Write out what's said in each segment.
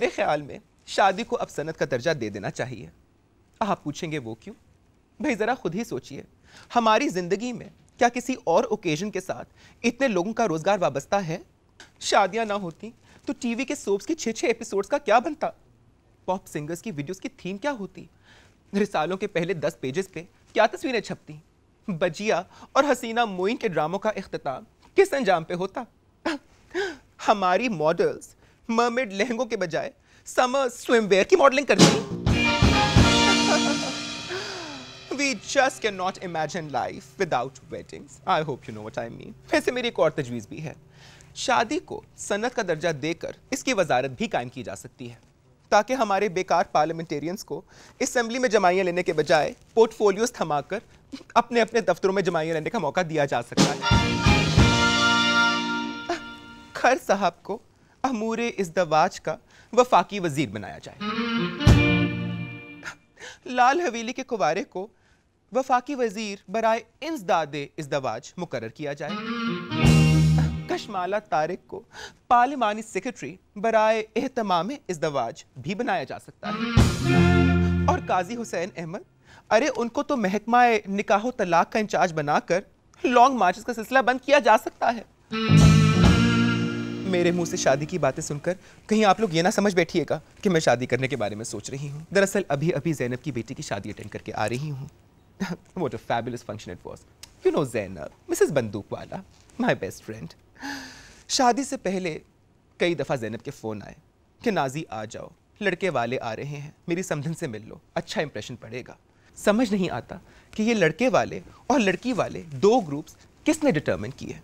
मेरे ख्याल में शादी को अब सनत का दर्जा दे देना चाहिए आप पूछेंगे वो क्यों भाई ज़रा खुद ही सोचिए हमारी ज़िंदगी में क्या किसी और ओकेजन के साथ इतने लोगों का रोज़गार वाबस्ता है शादियां ना होती तो टीवी के सोप्स के छः छः एपिसोड्स का क्या बनता पॉप सिंगर्स की वीडियोस की थीम क्या होती रिसालों के पहले दस पेजेस पे क्या तस्वीरें छपती बजिया और हसीना मोइन के ड्रामों का अख्ताम किस अंजाम पे होता हमारी मॉडल्स मर्मेड लहंगों के बजाय समर स्विमवेयर की मॉडलिंग करती we just can not imagine life without weddings I hope you know what I mean वैसे मेरी एक और तजवीज़ भी है शादी को सनत का दर्जा देकर इसकी वजारत भी कायम की जा सकती है ताकि हमारे बेकार पार्लियामेंटेरियंस को असम्बली में जमाइयाँ लेने के बजाय पोर्टफोलियोज थमाकर अपने अपने दफ्तरों में जमाइयाँ लेने का मौका दिया जा सकता है खर साहब को अमूर दवाज का वफाकी वजीर बनाया जाए लाल हवेली के कुवारे को वफाकी वजीर दादे इंसदाद दवाज मुकर किया जाए कशमाला तारिक को पार्लिमानी सेक्रेटरी बराए एहतमाम इस दवाज भी बनाया जा सकता है और काजी हुसैन अहमद अरे उनको तो महकमा निकाहो तलाक का इंचार्ज बनाकर लॉन्ग मार्च का सिलसिला बंद किया जा सकता है मेरे मुंह से शादी की बातें सुनकर कहीं आप लोग ये ना समझ बैठिएगा कि मैं शादी करने के बारे में सोच रही हूँ दरअसल अभी अभी जैनब की बेटी की शादी अटेंड करके आ रही हूँ what a fabulous function it was you know Zainab Mrs बंदूक वाला माई बेस्ट फ्रेंड शादी से पहले कई दफ़ा जैनब के फ़ोन आए कि नाजी आ जाओ लड़के वाले आ रहे हैं मेरी समझन से मिल लो अच्छा इंप्रेशन पड़ेगा समझ नहीं आता कि ये लड़के वाले और लड़की वाले दो ग्रुप्स किसने डिटर्मिन किए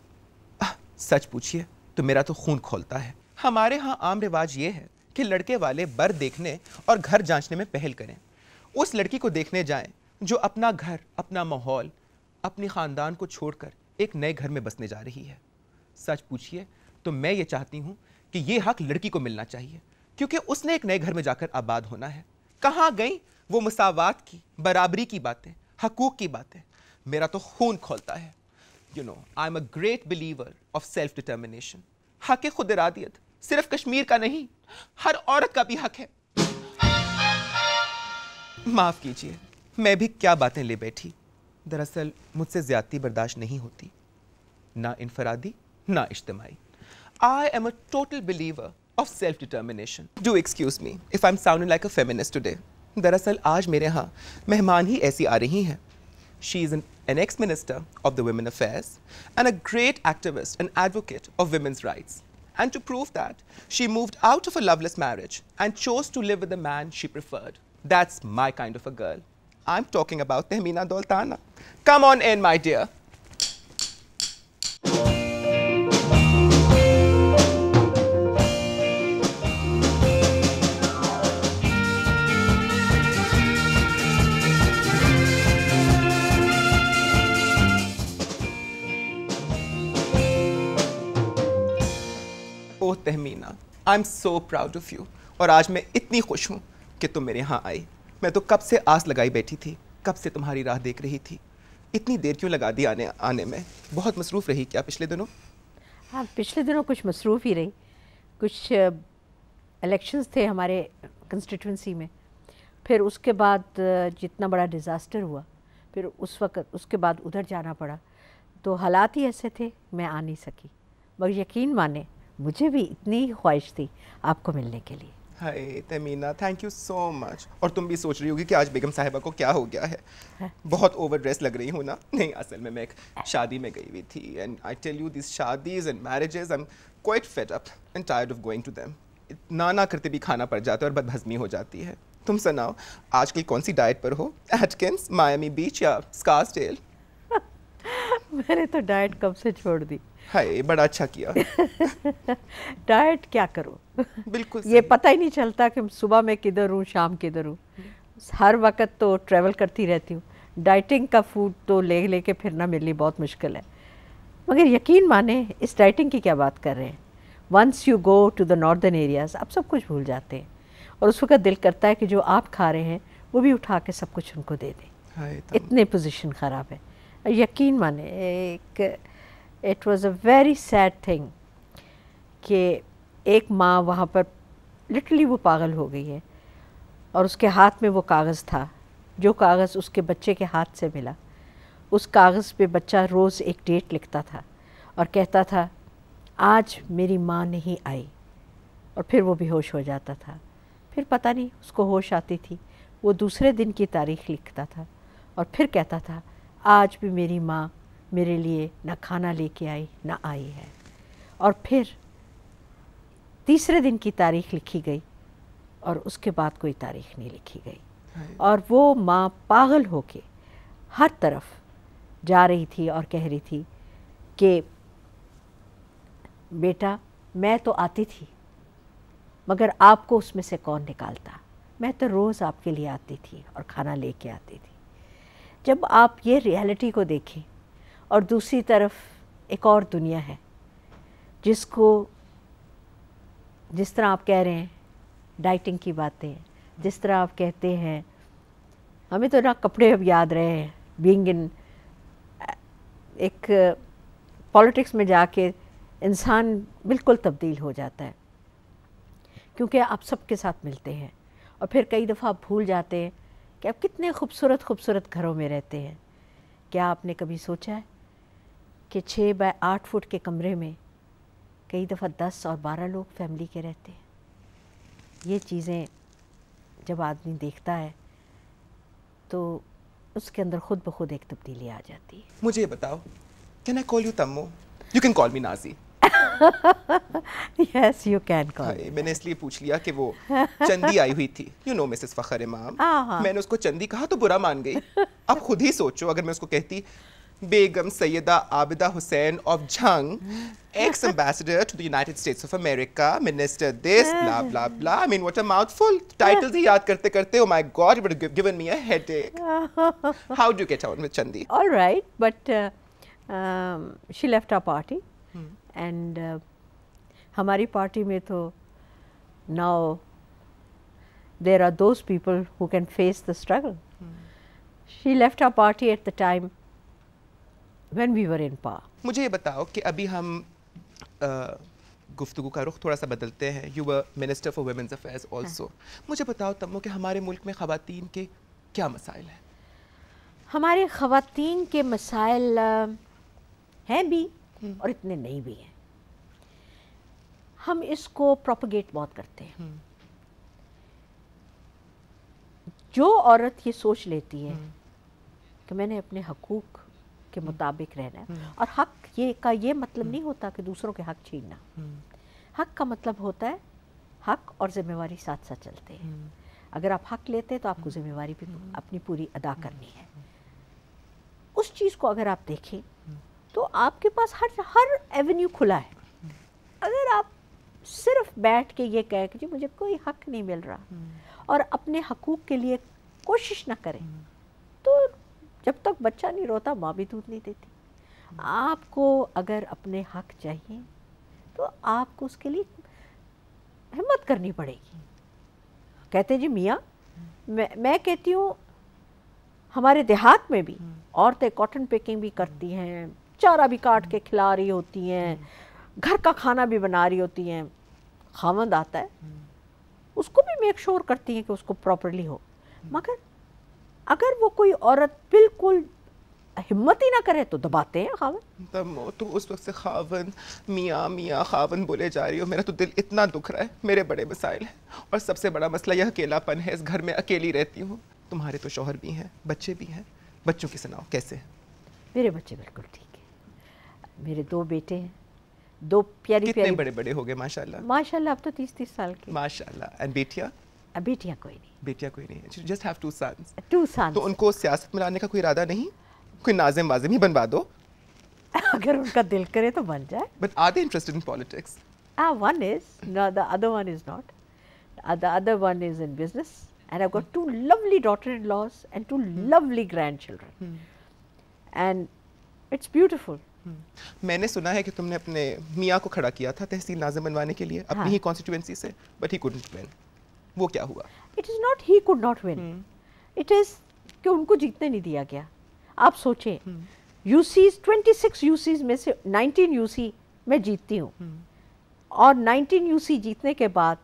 सच पूछिए तो मेरा तो खून खोलता है हमारे यहाँ आम रिवाज ये है कि लड़के वाले बर देखने और घर जांचने में पहल करें उस लड़की को देखने जाएं जो अपना घर अपना माहौल अपने ख़ानदान को छोड़कर एक नए घर में बसने जा रही है सच पूछिए तो मैं ये चाहती हूँ कि ये हक लड़की को मिलना चाहिए क्योंकि उसने एक नए घर में जाकर आबाद होना है कहाँ गई वो मसावत की बराबरी की बातें हकूक़ की बातें मेरा तो खून खोलता है no I am a great believer of self determination हक खुद इरादियत सिर्फ कश्मीर का नहीं हर औरत का भी हक है माफ कीजिए मैं भी क्या बातें ले बैठी दरअसल मुझसे ज्यादती बर्दाश्त नहीं होती ना इनफरादी ना इज्तमाही I am a total believer of self determination do excuse me if I am sound like a feminist today दरअसल आज मेरे यहाँ मेहमान ही ऐसी आ रही हैं She is an, an ex-minister of the Women Affairs and a great activist and advocate of women's rights. And to prove that, she moved out of a loveless marriage and chose to live with the man she preferred. That's my kind of a girl. I'm talking about Tehmina Doltana. Come on in, my dear. Tahmina I am so proud of you और आज मैं इतनी खुश हूँ कि तुम मेरे यहाँ आई मैं तो कब से आस लगाई बैठी थी कब से तुम्हारी राह देख रही थी इतनी देर क्यों लगा दी आने आने में बहुत मसरूफ़ रही क्या पिछले दिनों हाँ पिछले दिनों कुछ मसरूफ़ ही रही कुछ इलेक्शंस थे हमारे कंस्टिट्यूंसी में फिर उसके बाद जितना बड़ा डिज़ास्टर हुआ फिर उस वक्त उसके बाद उधर जाना पड़ा तो हालात ही ऐसे थे मैं आ नहीं सकी मगर यकीन माने मुझे भी इतनी ही ख्वाहिश थी आपको मिलने के लिए hi Tamina thank you so much और तुम भी सोच रही होगी कि आज बेगम साहिबा को क्या हो गया है हा? बहुत ओवर ड्रेस लग रही हूँ ना नहीं असल में मैं एक शादी में गई हुई थी and I tell you this शादीज and marriages I am quite fed up and tired of going to them ना ना करते भी खाना पड़ जाता है और बदहजमी हो जाती है तुम सुनाओ आजकल कौन सी डाइट पर हो एटकिंस मायामी बीच या स्कार्सडेल मैंने तो डाइट कब से छोड़ दी हाय बड़ा अच्छा किया डाइट क्या करो बिल्कुल ये पता ही नहीं चलता कि सुबह में किधर हूँ शाम किधर हूँ हर वक्त तो ट्रैवल करती रहती हूँ डाइटिंग का फूड तो ले लेके फिरना मेरे लिए बहुत मुश्किल है मगर यकीन माने इस डाइटिंग की क्या बात कर रहे हैं once you go to the northern areas आप सब कुछ भूल जाते हैं और उस वक्त दिल करता है कि जो आप खा रहे हैं वो भी उठा के सब कुछ उनको दे दें इतने पोजिशन ख़राब है यकीन माने एक it was a very sad thing कि एक माँ वहाँ पर लिटली वो पागल हो गई है और उसके हाथ में वो कागज़ था जो कागज़ उसके बच्चे के हाथ से मिला उस कागज़ पे बच्चा रोज़ एक डेट लिखता था और कहता था आज मेरी माँ नहीं आई और फिर वो बेहोश हो जाता था फिर पता नहीं उसको होश आती थी वो दूसरे दिन की तारीख लिखता था और फिर कहता था आज भी मेरी माँ मेरे लिए न खाना लेके आई न आई है और फिर तीसरे दिन की तारीख लिखी गई और उसके बाद कोई तारीख नहीं लिखी गई हाँ। और वो माँ पागल होके हर तरफ जा रही थी और कह रही थी कि बेटा मैं तो आती थी मगर आपको उसमें से कौन निकालता मैं तो रोज़ आपके लिए आती थी और खाना लेके आती थी जब आप ये रियलिटी को देखें और दूसरी तरफ एक और दुनिया है जिसको जिस तरह आप कह रहे हैं डाइटिंग की बातें जिस तरह आप कहते हैं हमें तो ना कपड़े अब याद रहे हैं बींग इन एक पॉलिटिक्स में जाके इंसान बिल्कुल तब्दील हो जाता है क्योंकि आप सबके साथ मिलते हैं और फिर कई दफ़ा आप भूल जाते हैं कि आप कितने खूबसूरत खूबसूरत घरों में रहते हैं क्या आपने कभी सोचा है कि छः बाय आठ फुट के कमरे में कई दफ़ा दस और बारह लोग फैमिली के रहते हैं ये चीज़ें जब आदमी देखता है तो उसके अंदर खुद ब खुद एक तब्दीली आ जाती है मुझे ये बताओ can I call you Tamo you can call me Naji yes you can call मैंने इसलिए पूछ लिया कि वो चंदी आई हुई थी यू नो मिसेस फखर इमाम मैंने उसको चंदी कहा तो बुरा मान गई अब खुद ही सोचो अगर मैं उसको कहती Begum Sayyida Abida Hussain of Jang, ex-ambassador to the United States of America, minister this, blah, blah, blah. I mean, what a mouthful. Titles he yaad karte karte, oh my God, it would have given me a headache. How do you get on with Chandi? All right, but uh, um, she left our party hmm. and uh, party party तो now there are those people who can face the struggle. Hmm. She left our party at the time when we were in power. मुझे ये बताओ कि अभी हम गुफ्तु का रुख थोड़ा सा बदलते हैं you were minister for women's affairs also मुझे बताओ तमो कि हमारे मुल्क में ख़वान के क्या मसाइल हैं हमारे ख़वान के मसाइल हैं भी हम्म। और इतने नहीं भी हैं हम इसको प्रोपगेट बहुत करते हैं हम्म। जो औरत ये सोच लेती है हम्म। कि मैंने अपने हकूक़ के हम्म। मुताबिक रहना है हम्म। और हक ये का ये मतलब नहीं होता कि दूसरों के हक छीनना हम्म। हक का मतलब होता है हक और जिम्मेवारी साथ साथ चलते हैं अगर आप हक लेते हैं तो आपको जिम्मेवारी भी अपनी पूरी अदा करनी है उस चीज़ को अगर आप देखें तो आपके पास हर हर एवेन्यू खुला है अगर आप सिर्फ बैठ के ये कहें कि जी मुझे कोई हक नहीं मिल रहा और अपने हकूक़ के लिए कोशिश ना करें तो जब तक बच्चा नहीं रोता माँ भी दूध नहीं देती आपको अगर अपने हक चाहिए तो आपको उसके लिए हिम्मत करनी पड़ेगी कहते जी मियाँ मैं मैं कहती हूँ हमारे देहात में भी औरतें कॉटन पिकिंग भी करती हैं चारा भी काट के खिला रही होती हैं घर का खाना भी बना रही होती हैं खामंद आता है उसको भी मेक श्योर करती हैं कि उसको प्रॉपरली हो मगर अगर वो कोई औरत बिल्कुल हिम्मत ही ना करे तो दबाते हैं खावन तब तो उस वक्त से खावन मियाँ मियाँ खावन बोले जा रही हो मेरा तो दिल इतना दुख रहा है मेरे बड़े मसाइल हैं और सबसे बड़ा मसला यह अकेलापन है इस घर में अकेली रहती हूँ तुम्हारे तो शोहर भी हैं बच्चे भी हैं बच्चों की सुनाओ कैसे हैं मेरे बच्चे बिल्कुल ठीक है मेरे दो बेटे हैं दो प्यारी कितने प्यारी बड़े बड़े हो गए माशाल्लाह माशाल्लाह अब तो तीस तीस साल के माशाल्लाह एंड बेटिया बेटियां कोई नहीं बेटियां कोई नहीं है just have two sons two sons तो उनको सियासत में लाने का कोई इरादा नहीं कोई नाजिम वाजिम ही बनवा दो अगर उनका दिल करे तो बन जाए but are they interested in politics uh one is no the other one is not the other one is in business and I I've got two lovely daughter-in-laws and two hmm. lovely and it's hmm. and hmm. मैंने सुना है कि तुमने अपने मियाँ को खड़ा किया था तहसील नाजिम बनवाने के लिए अपनी हाँ. ही कॉन्स्टिट्यूएंसी से बट ही कुडंट विन वो क्या हुआ it is not he could not win it is कि उनको जीतने नहीं दिया गया आप सोचें यूसी ट्वेंटी सिक्स यूसीज में से नाइनटीन यूसी मैं जीतती हूँ hmm. और नाइनटीन यूसी जीतने के बाद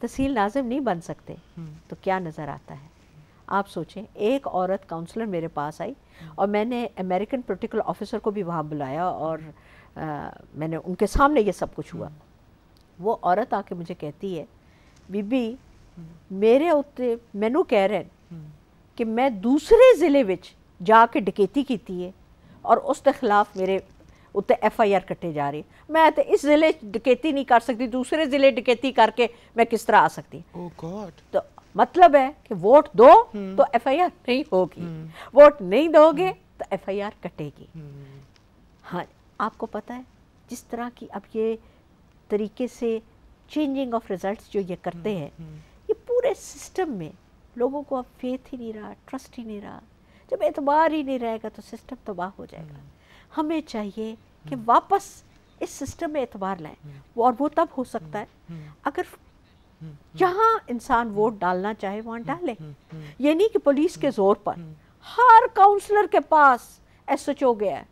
तहसील नाजिम नहीं बन सकते hmm. तो क्या नज़र आता है hmm. आप सोचें एक औरत काउंसलर मेरे पास आई और मैंने अमेरिकन पोलिटिकल ऑफिसर को भी वहाँ बुलाया और आ, मैंने उनके सामने ये सब कुछ हुआ वो औरत आके मुझे कहती है बीबी मेरे उ मैं कह रहे कि मैं दूसरे जिले में जाके डकैती की है और उसके खिलाफ मेरे उत्ते एफ आई आर कट्टे जा रहे मैं ते इस जिले डकैती नहीं कर सकती दूसरे जिले डकैती करके मैं किस तरह आ सकती oh तो मतलब है कि वोट दो hmm. तो एफ आई आर नहीं होगी hmm. वोट नहीं दोगे hmm. तो एफ आई आर कटेगी hmm. हाँ आपको पता है जिस तरह की अब ये तरीके से चेंजिंग ऑफ रिजल्ट जो ये करते hmm. हैं hmm. पूरे सिस्टम में लोगों को अब फेथ ही नहीं रहा ट्रस्ट ही नहीं रहा जब एतबार ही नहीं रहेगा तो सिस्टम तबाह हो जाएगा हम्म। हमें चाहिए कि हम्म। वापस इस सिस्टम में एतबार लाएं हम्म। और वो तब हो सकता है अगर जहाँ इंसान वोट डालना चाहे वहाँ डाले ये नहीं कि पुलिस के जोर पर हर काउंसलर के पास एस एच हो गया है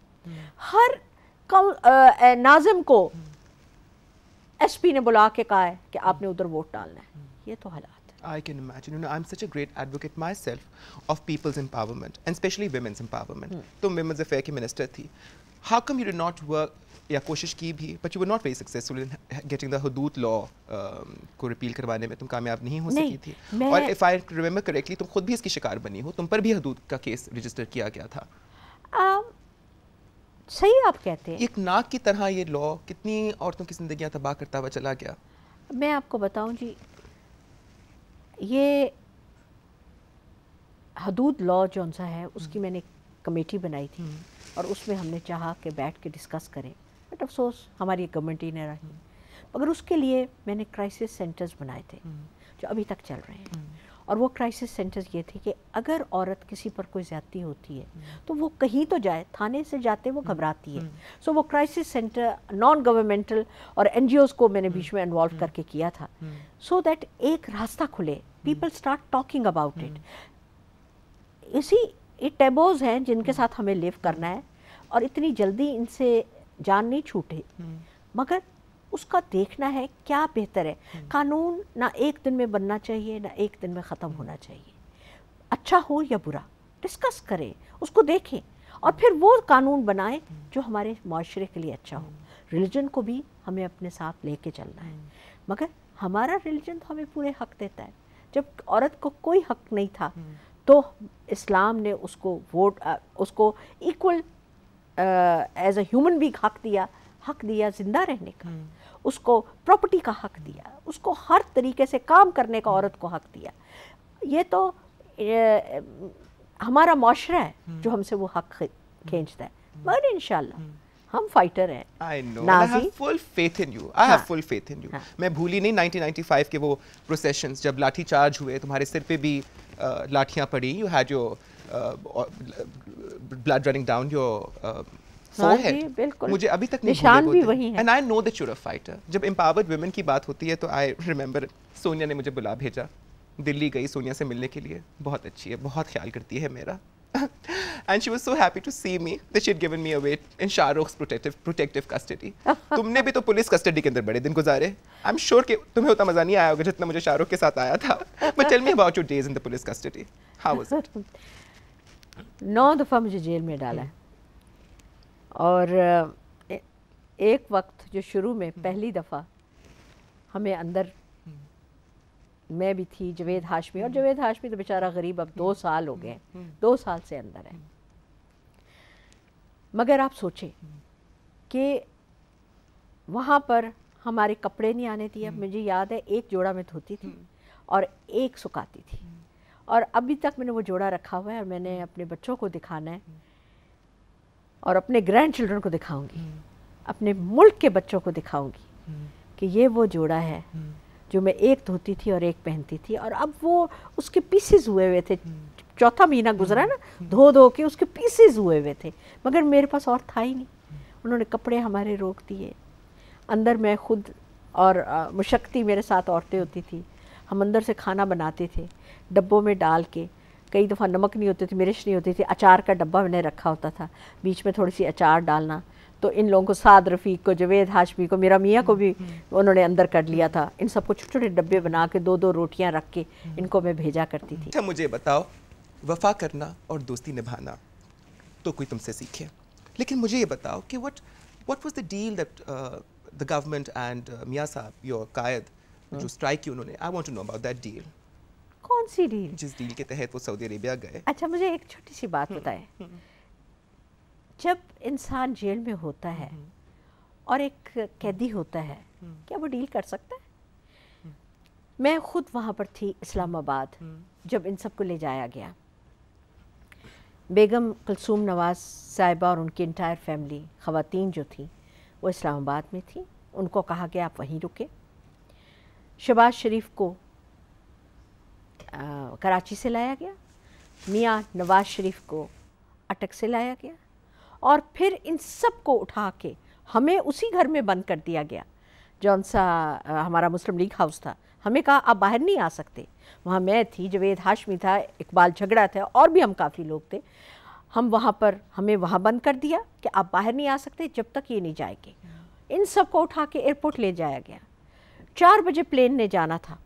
हर नाजिम को एसपी ने बुला के कहा है कि आपने उधर वोट डालना है ये तो हालात I can imagine. You know, I'm such a great advocate myself of people's empowerment, and especially women's empowerment. Hmm. women's तो affairs minister thi. How come you did not work या कोशिश की भी but you were not very successful in getting the Hudood law को repeal करवाने में तुम कामयाब नहीं हो सकी थी और इफ़ आई रिमेम्बर करेक्टली तुम खुद भी इसकी शिकार बनी हो तुम पर भी हदूद का केस रजिस्टर किया गया था um, सही आप कहते हैं एक नाक की तरह ये लॉ कितनी औरतों की जिंदगियां तबाह करता हुआ चला गया मैं आपको बताऊं जी ये हदूद लॉ जो सा है उसकी हम्म। मैंने कमेटी बनाई थी हम्म। और उसमें हमने चाहा कि बैठ के डिस्कस करें बट अफसोस हमारी गवर्नमेंट ही नहीं रही हम्म। मगर उसके लिए मैंने क्राइसिस सेंटर्स बनाए थे जो अभी तक चल रहे हैं और वो क्राइसिस सेंटर्स ये थे कि अगर औरत किसी पर कोई ज़्यादती होती है हम्म। तो वो कहीं तो जाए थाने से जाते वो हम्म। घबराती है सो हम्म। so, वो क्राइसिस सेंटर नॉन गवर्नमेंटल और एन को मैंने बीच में इन्वॉल्व करके किया था सो so दैट एक रास्ता खुले people start talking about it इसी ये टेबोज हैं जिनके साथ हमें लिव करना है और इतनी जल्दी इनसे जान नहीं छूटे मगर उसका देखना है क्या बेहतर है हम्म। कानून ना एक दिन में बनना चाहिए ना एक दिन में ख़त्म होना हम्म। चाहिए अच्छा हो या बुरा डिस्कस करें उसको देखें और फिर वो कानून बनाएं हम्म। जो हमारे माशरे के लिए अच्छा हो रिलीजन को भी हमें अपने साथ लेके चलना है मगर हमारा रिलीजन तो हमें पूरे हक देता है जब औरत को कोई हक नहीं था तो इस्लाम ने उसको वोट उसको equal as a human being हक दिया हक दिया ज़िंदा रहने का उसको प्रॉपर्टी का हक दिया उसको हर तरीके से काम करने का औरत को हक दिया ये तो ये, हमारा माशरा है हम्म। जो हमसे वो हक खींचता हम्म। है हम्म। मगर इनशाला हम फाइटर हैं I know I have full faith in you I have full faith in you मैं भूली नहीं 1995 के वो प्रोसेशंस जब लाठी चार्ज हुए तुम्हारे सिर पे भी लाठियां पड़ी you had your blood running down your हाँ मुझे अभी तक निशान भी वही है and I know that fighter जब एम्पावर्ड वुमेन की बात होती है तो आई रिमेंबर सोनिया ने मुझे बुला भेजा दिल्ली गई सोनिया से मिलने के लिए बहुत अच्छी है बहुत ख्याल करती है मेरा and she was so happy to see me that she had given me away in Shah Rukh's protective protective custody. तुमने भी तो पुलिस कस्टडी के अंदर बड़े दिन गुजारे आई एम श्योर कि तुम्हें उतना मजा नहीं आया होगा जितना मुझे शाहरुख के साथ आया था but tell me about your days in the police custody how was it नौ दफा मुझे जेल में डाला है और एक वक्त जो शुरू में हम्म। पहली दफ़ा हमें अंदर हम्म। मैं भी थी जवेद हाशमी और हम्म। जवेद हाशमी तो बेचारा गरीब अब दो साल हो गए हैं दो साल से अंदर है मगर आप सोचें कि वहाँ पर हमारे कपड़े नहीं आने दिए मुझे याद है एक जोड़ा में धोती थी और एक सुखाती थी और अभी तक मैंने वो जोड़ा रखा हुआ है और मैंने अपने बच्चों को दिखाना है और अपने ग्रैंड चिल्ड्रन को दिखाऊंगी अपने मुल्क के बच्चों को दिखाऊंगी कि ये वो जोड़ा है जो मैं एक धोती थी और एक पहनती थी और अब वो उसके पीसेस हुए हुए थे चौथा महीना गुजरा ना धो धो के उसके पीसेस हुए हुए थे मगर मेरे पास और था ही नहीं उन्होंने कपड़े हमारे रोक दिए अंदर मैं खुद और मुशक्ति मेरे साथ औरतें होती थी हम अंदर से खाना बनाते थे डब्बों में डाल के कई दफ़ा नमक नहीं होते थे मिर्च नहीं होती थी अचार का डब्बा मैंने रखा होता था बीच में थोड़ी सी अचार डालना तो इन लोगों को साद रफ़ीक को जवेद हाशमी को मेरा मियाँ को भी उन्होंने अंदर कर लिया था इन सबको छोटे छोटे डब्बे बना के दो दो रोटियाँ रख के इनको मैं भेजा करती थी अच्छा मुझे बताओ वफा करना और दोस्ती निभाना तो कोई तुमसे सीखे लेकिन मुझे ये बताओ कि what what was the deal that the government and मियाँ साहब योर कायद जो स्ट्राइक हाँ। की उन्होंने I want to know about that deal कौन सी डील जिस डील के तहत वो सऊदी अरेबिया गए अच्छा मुझे एक छोटी सी बात हम्म, बताएं हम्म, हम्म। जब इंसान जेल में होता है और एक कैदी होता है क्या वो डील कर सकता है मैं खुद वहाँ पर थी इस्लामाबाद जब इन सबको ले जाया गया बेगम कलसूम नवाज साहिबा और उनकी इंटायर फैमिली ख़वातीन जो थी वो इस्लामाबाद में थी उनको कहा गया आप वहीं रुके शबाज शरीफ को आ, कराची से लाया गया मियाँ नवाज शरीफ को अटक से लाया गया और फिर इन सब को उठा के हमें उसी घर में बंद कर दिया गया जौन सा हमारा मुस्लिम लीग हाउस था हमें कहा आप बाहर नहीं आ सकते वहाँ मैं थी जवेद हाशमी था इकबाल झगड़ा था और भी हम काफ़ी लोग थे हम वहाँ पर हमें वहाँ बंद कर दिया कि आप बाहर नहीं आ सकते जब तक ये नहीं जाएंगे इन सब को उठा के एयरपोर्ट ले जाया गया चार बजे प्लेन ने जाना था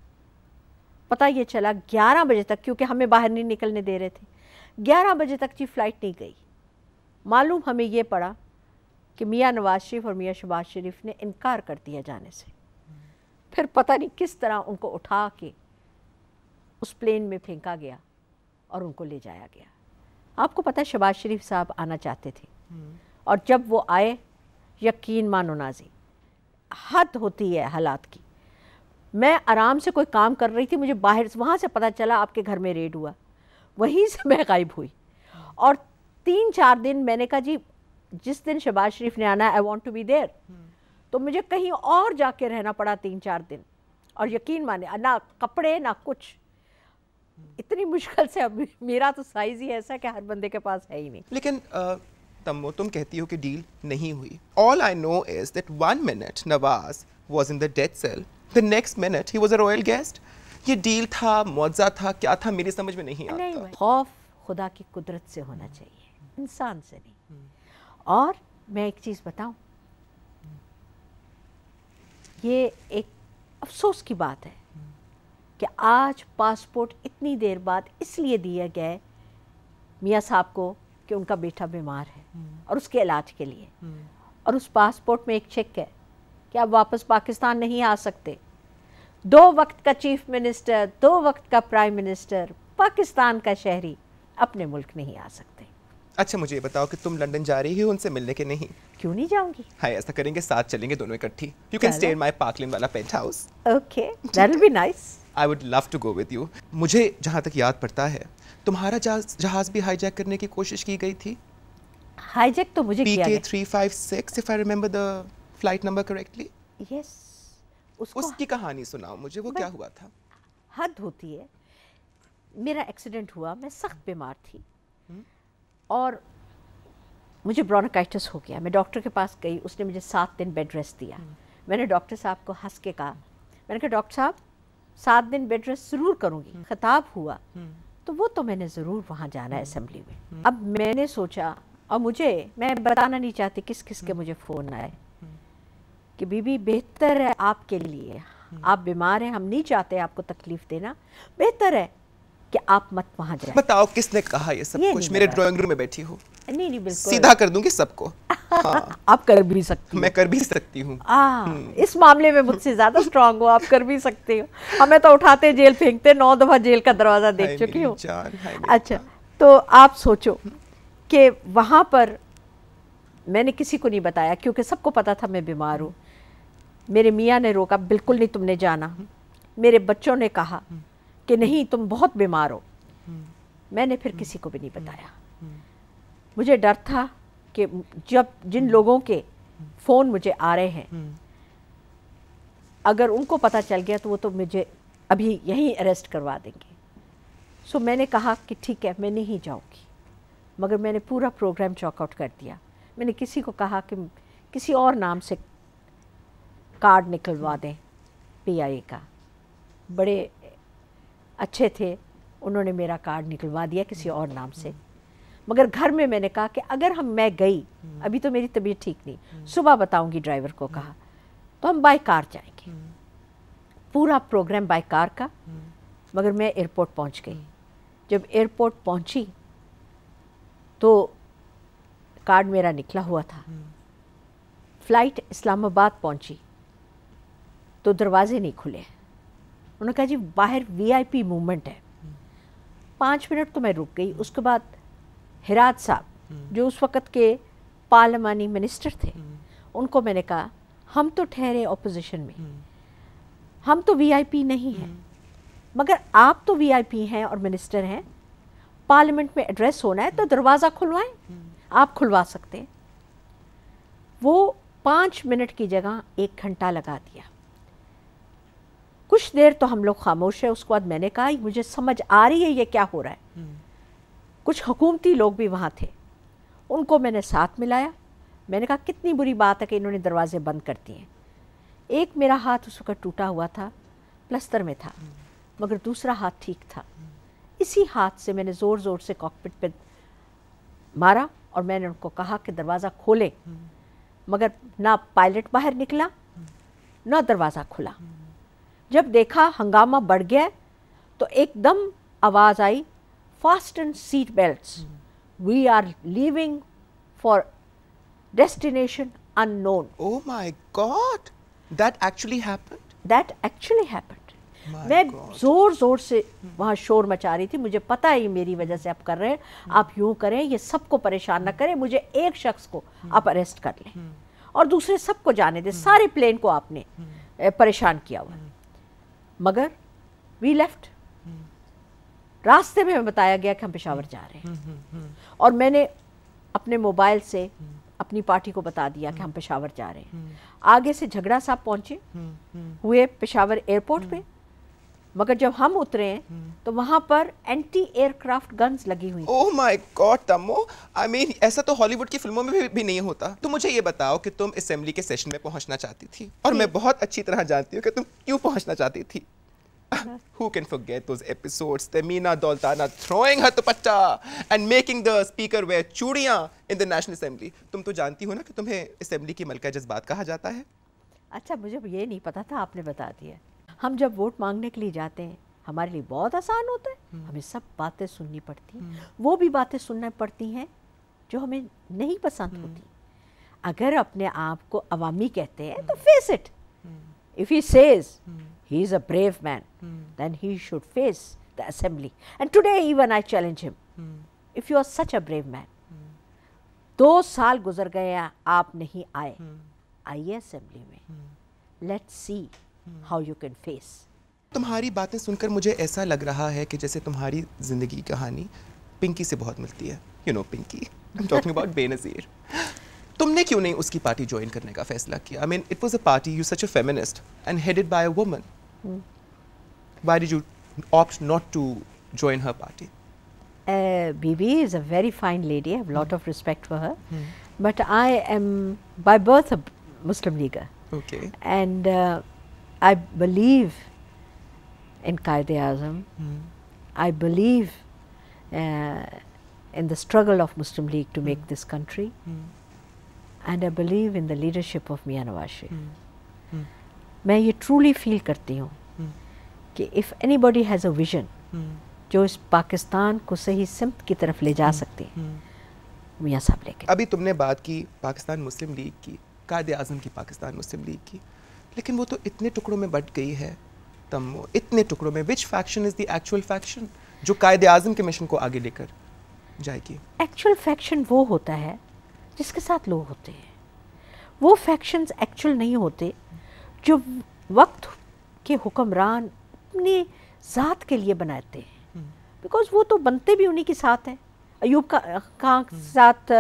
पता ये चला 11 बजे तक क्योंकि हमें बाहर नहीं निकलने दे रहे थे 11 बजे तक जी फ़्लाइट नहीं गई मालूम हमें ये पड़ा कि मियाँ नवाज शरीफ और मियाँ शहबाज शरीफ ने इनकार कर दिया जाने से फिर पता नहीं किस तरह उनको उठा के उस प्लेन में फेंका गया और उनको ले जाया गया आपको पता है शहबाज शरीफ साहब आना चाहते थे हम्म। और जब वो आए यकीन मानो नाजी हद होती है हालात की मैं आराम से कोई काम कर रही थी मुझे बाहर वहाँ से पता चला आपके घर में रेड हुआ वहीं से मैं गायब हुई और तीन चार दिन मैंने कहा जी जिस दिन शहबाज शरीफ ने आना I want to be there तो मुझे कहीं और जाके रहना पड़ा तीन चार दिन और यकीन माने ना कपड़े ना कुछ इतनी मुश्किल से अब मेरा तो साइज़ ही ऐसा कि हर बंदे के पास है ही नहीं लेकिन तमो तुम कहती हो कि डील नहीं हुई all I know is that one minute Nawaz was in the death cell the next minute he was a royal guest ये डील था मुआवजा था क्या था मेरी समझ में नहीं आता नहीं, खौफ खुदा की कुदरत से होना चाहिए इंसान से नहीं और मैं एक चीज़ बताऊं ये एक अफसोस की बात है कि आज पासपोर्ट इतनी देर बाद इसलिए दिया गया मियाँ साहब को कि उनका बेटा बीमार है हम्म। और उसके इलाज के लिए हम्म। और उस पासपोर्ट में एक चेक है कि आप वापस पाकिस्तान नहीं आ सकते दो वक्त का चीफ मिनिस्टर दो वक्त का प्राइम मिनिस्टर पाकिस्तान का शहरी अपने मुल्क नहीं आ सकते अच्छा मुझे बताओ कि तुम लंदन जा रही हो उनसे मिलने के नहीं क्यों नहीं जाऊंगी हाँ ऐसा करेंगे साथ चलेंगे दोनों इकट्ठी you can stay in my Park Lane वाला penthouse okay that will be nice I would love to go with you मुझे जहाँ तक याद पड़ता है तुम्हारा जहाज भी हाईजैक करने की कोशिश की गई थी हाईजैक तो मुझे किया गया three five six if I remember the flight number correctly yes उसकी कहानी सुनाओ मुझे वो क्या हुआ था हद होती है मेरा एक्सीडेंट हुआ मैं सख्त बीमार थी हम्म। और मुझे ब्रोनकाइटिस हो गया मैं डॉक्टर के पास गई उसने मुझे सात दिन बेड रेस्ट दिया हम्म। मैंने डॉक्टर साहब को हंस के कहा मैंने कहा डॉक्टर साहब सात दिन बेड रेस्ट ज़रूर करूँगी हम्म। खताब हुआ तो वो तो मैंने ज़रूर वहाँ जाना है असम्बली में हम्म। अब मैंने सोचा और मुझे मैं बताना नहीं चाहती किस किस के हम्म। मुझे फ़ोन आए हम्म। कि बीबी बेहतर है आपके लिए आप बीमार हैं हम नहीं चाहते आपको तकलीफ़ देना बेहतर है कि आप मत वहां जाए बताओ किसने कहा ये सब ये कुछ मेरे ड्राइंग रूम में बैठी हो नहीं नहीं बिल्कुल सीधा कर दूंगी सबको हाँ। आप कर भी सकती मैं कर भी सकती हूँ हम्म। इस मामले में मुझसे ज्यादा स्ट्रांग हो आप कर भी सकते हो हमें हाँ, तो उठाते जेल फेंकते नौ दफा जेल का दरवाजा देख चुकी हूँ अच्छा तो आप सोचो कि वहाँ पर मैंने किसी को नहीं बताया क्योंकि सबको पता था मैं बीमार हूँ मेरे मियाँ ने रोका बिल्कुल नहीं तुमने जाना मेरे बच्चों ने कहा कि नहीं तुम बहुत बीमार हो मैंने फिर किसी को भी नहीं बताया हम्म। मुझे डर था कि जब जिन लोगों के फ़ोन मुझे आ रहे हैं हम्म। अगर उनको पता चल गया तो वो तो मुझे अभी यहीं अरेस्ट करवा देंगे सो so, मैंने कहा कि ठीक है मैं नहीं जाऊंगी मगर मैंने पूरा प्रोग्राम चॉकआउट कर दिया मैंने किसी को कहा कि किसी और नाम से कार्ड निकलवा दें पीआईए का बड़े अच्छे थे उन्होंने मेरा कार्ड निकलवा दिया किसी और नाम से मगर घर में मैंने कहा कि अगर हम मैं गई हम्म। अभी तो मेरी तबीयत ठीक नहीं सुबह बताऊंगी ड्राइवर को कहा हम्म। तो हम बाय कार जाएंगे हम्म। पूरा प्रोग्राम बाय कार का मगर मैं एयरपोर्ट पहुंच गई जब एयरपोर्ट पहुंची तो कार्ड मेरा निकला हुआ था फ्लाइट इस्लामाबाद पहुंची तो दरवाजे नहीं खुले उन्होंने कहा जी बाहर वीआईपी मूवमेंट है पाँच मिनट तो मैं रुक गई उसके बाद हिराज साहब हम्म। जो उस वक़्त के पार्लियामानी मिनिस्टर थे हम्म। उनको मैंने कहा हम तो ठहरे ऑपोजिशन में हम्म। हम तो वीआईपी नहीं हैं मगर आप तो वीआईपी हैं और मिनिस्टर हैं पार्लियामेंट में एड्रेस होना है तो दरवाज़ा खुलवाएं आप खुलवा सकते हैं वो पाँच मिनट की जगह एक घंटा लगा दिया कुछ देर तो हम लोग खामोश है उसके बाद मैंने कहा मुझे समझ आ रही है ये क्या हो रहा है कुछ हुकूमती लोग भी वहाँ थे उनको मैंने साथ मिलाया मैंने कहा कितनी बुरी बात है कि इन्होंने दरवाजे बंद कर दिए एक मेरा हाथ उस वक्त टूटा हुआ था प्लस्तर में था मगर दूसरा हाथ ठीक था इसी हाथ से मैंने ज़ोर ज़ोर से कॉकपिट पर मारा और मैंने उनको कहा कि दरवाज़ा खोले मगर ना पायलट बाहर निकला ना दरवाज़ा खुला जब देखा हंगामा बढ़ गया तो एकदम आवाज़ आई fasten seat belts. Mm. We are leaving for destination unknown. Oh my God! That actually happened? That actually happened. मैं ज़ोर ज़ोर से वहाँ शोर मचा रही थी मुझे पता है ये मेरी वजह से आप कर रहे हैं आप यूँ करें ये सबको परेशान ना करें मुझे एक शख्स को आप अरेस्ट कर लें और दूसरे सबको जाने दें सारे प्लेन को आपने परेशान किया हुआ मगर वी लेफ्ट रास्ते में बताया गया कि हम पिशावर जा रहे हैं और मैंने अपने मोबाइल से अपनी पार्टी को बता दिया कि हम पेशावर जा रहे हैं आगे से झगड़ा साहब पहुंचे हुए पेशावर एयरपोर्ट पे मगर जब हम उतरे हैं तो वहां पर एंटी एयरक्राफ्ट गन्स लगी हुई ओह माय गॉड तमो आई मीन ऐसा तो हॉलीवुड की फिल्मों में भी, भी नहीं होता तो मुझे ये बताओ कि तुम असेंबली के सेशन में पहुंचना चाहती थी और मैं बहुत अच्छी तरह जानती हूँ कि तुम क्यों पहुंचना चाहती थी Who can forget those episodes? Tamina Daltana throwing her dupatta and making the speaker wear churiya in the National Assembly. तुम तो जानती हो ना कि तुम्हें Assembly की मलका जज्बात कहा जाता है अच्छा मुझे ये नहीं पता था आपने बता दिया हम जब वोट मांगने के लिए जाते हैं हमारे लिए बहुत आसान होता है हम्म। हमें सब बातें सुननी पड़ती हैं हम्म। वो भी बातें सुनना पड़ती हैं जो हमें नहीं पसंद हम्म। होती अगर अपने आप को अवामी कहते हैं तो face it if he says he is a brave man, mm. then he should face the assembly. And today even I challenge him, mm. if you are such a brave man, mm. दो साल गुजर गए आप नहीं आए hmm. आइए assembly hmm. Let's see mm. how you can face. तुम्हारी बातें सुनकर मुझे ऐसा लग रहा है कि जैसे तुम्हारी ज़िंदगी की कहानी पिंकी से बहुत मिलती है you know Pinky I am talking about Benazir तुमने क्यों नहीं उसकी पार्टी ज्वाइन करने का फैसला किया I mean it was a party you such a feminist and headed by a woman Hmm. Why did you opt not to join her party? Uh, Bibi is a very fine lady. I have a lot hmm. of respect for her. Hmm. But I am by birth a Muslim leaguer. Okay. And uh, I believe in Qaeda Azam. I believe uh, in the struggle of Muslim League to make this country. And I believe in the leadership of Mia Nawaz Sharif. मैं ये truly feel करती हूँ हम्म। कि if anybody has a vision जो इस पाकिस्तान को सही सिमत की तरफ ले जा हम्म। सकते हैं हम्म। मियाँ साहब लेके अभी तुमने बात की पाकिस्तान मुस्लिम लीग की कायद अजम की पाकिस्तान मुस्लिम लीग की लेकिन वो तो इतने टुकड़ों में बट गई है तम इतने टुकड़ों में which faction is the actual faction जो कायद अजम के मिशन को आगे लेकर जाएगी एक्चुअल फैक्शन वो होता है जिसके साथ लोग होते हैं वो फैक्शंस एक्चुअल नहीं होते जो वक्त के हुक्मरान अपनी ज़ात के लिए बनाते हैं बिकॉज वो तो बनते भी उन्हीं के साथ हैं अयूब का का हम्म। साथ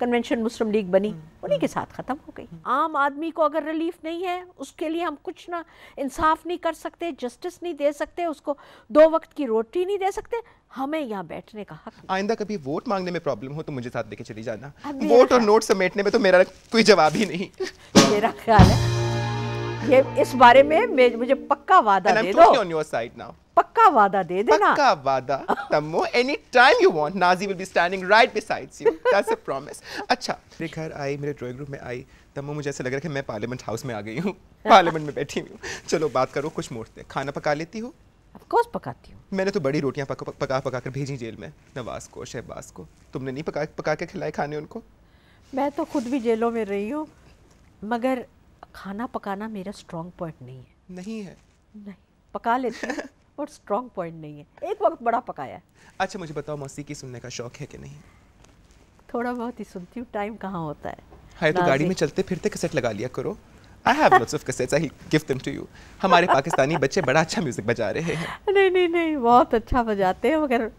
कन्वेंशन मुस्लिम लीग बनी हम्म। उन्हीं के साथ ख़त्म हो गई हम्म। आम आदमी को अगर रिलीफ नहीं है उसके लिए हम कुछ ना इंसाफ नहीं कर सकते जस्टिस नहीं दे सकते उसको दो वक्त की रोटी नहीं दे सकते हमें यहाँ बैठने का हक आइंदा कभी वोट मांगने में प्रॉब्लम हो तो मुझे साथ लेके चली जाना वोट और नोट समेटने में तो मेरा कोई जवाब ही नहीं मेरा ख्याल है ये इस बारे में मुझे पक्का वादा And दे दो on your side now. पक्का वादा दे देना पक्का वादा Tammo any time you want Naji will be standing right besides you that's a promise अच्छा मेरे घर आई मेरे ड्राइंग रूम में आई तम्मो मुझे ऐसा लग रहा है कि मैं पार्लियामेंट हाउस में आ गई हूँ पार्लियामेंट में बैठी हूँ चलो बात करो कुछ मोड़ते खाना पका लेती हो कोर्स पकाती हूँ मैंने तो बड़ी रोटियाँ पका पका पका कर भेजी जेल में नवाज को शहबाज को तुमने नहीं पका पका के खिलाए खाने उनको मैं तो खुद भी जेलों में रही हूँ मगर खाना पकाना मेरा स्ट्रॉन्ग पॉइंट नहीं है नहीं है नहीं पका लेते हैं और स्ट्रॉन्ग पॉइंट नहीं है एक वक्त बड़ा पकाया है अच्छा मुझे बताओ मौसी की सुनने का शौक है कि नहीं थोड़ा बहुत ही सुनती हूँ टाइम कहाँ होता है हाय तो गाड़ी में चलते फिरते कैसेट लगा लिया करो I have lots of cassettes I give them to you हमारे पाकिस्तानी बच्चे बड़ा अच्छा म्यूजिक बजा रहे हैं नहीं नहीं नहीं बहुत अच्छा बजाते हैं मगर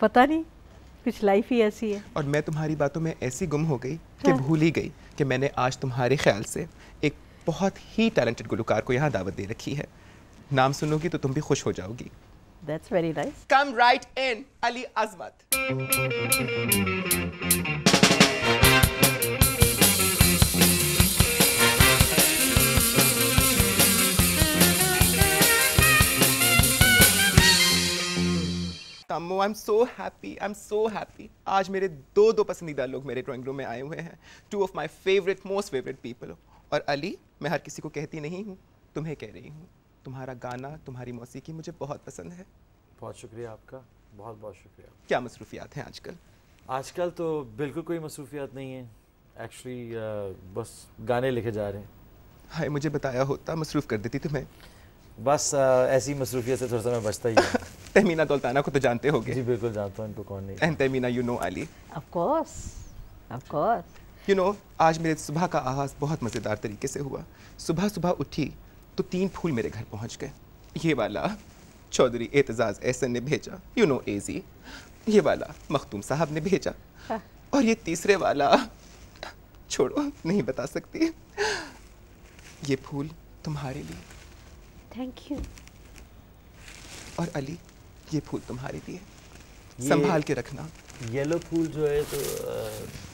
पता नहीं कुछ लाइफ ही ऐसी है और मैं तुम्हारी बातों में ऐसी गुम हो गई कि हाँ। भूल ही गई कि मैंने आज तुम्हारे ख्याल से एक बहुत ही टैलेंटेड गुलकार को यहाँ दावत दे रखी है नाम सुनोगी तो तुम भी खुश हो जाओगी That's very nice. Come right in, Ali Azmat. Tammo, I'm so happy. I'm so happy. आज मेरे दो दो पसंदीदा लोग मेरे ड्राइंग रूम में आए हुए हैं two of my favourite most favourite people और अली मैं हर किसी को कहती नहीं हूँ तुम्हें कह रही हूँ तुम्हारा गाना तुम्हारी मौसीकी मुझे बहुत पसंद है बहुत शुक्रिया आपका बहुत बहुत शुक्रिया क्या मसरूफियात हैं आजकल आजकल तो बिल्कुल कोई मसरूफियात नहीं है एक्चुअली uh, बस गाने लिखे जा रहे हैं हाय मुझे बताया होता मसरूफ़ कर देती तुम्हें बस uh, ऐसी मसरूफियत से थोड़ा सा मैं बचता ही तहमीना दौलताना को तो जानते होगे जी बिल्कुल जानता हूँ इनको कौन नहीं and Tahmina you know Ali of course of course you know आज मेरे सुबह का आगाज़ बहुत मज़ेदार तरीके से हुआ सुबह सुबह उठी तो तीन फूल मेरे घर पहुँच गए ये वाला चौधरी एतजाज़ एहसन ने भेजा यू नो एजी ये वाला मखतूम साहब ने भेजा हाँ। और ये तीसरे वाला छोड़ो नहीं बता सकती ये फूल तुम्हारे लिए थैंक यू और अली ये फूल तुम्हारे लिए संभाल के रखना येलो फूल जो है तो आ...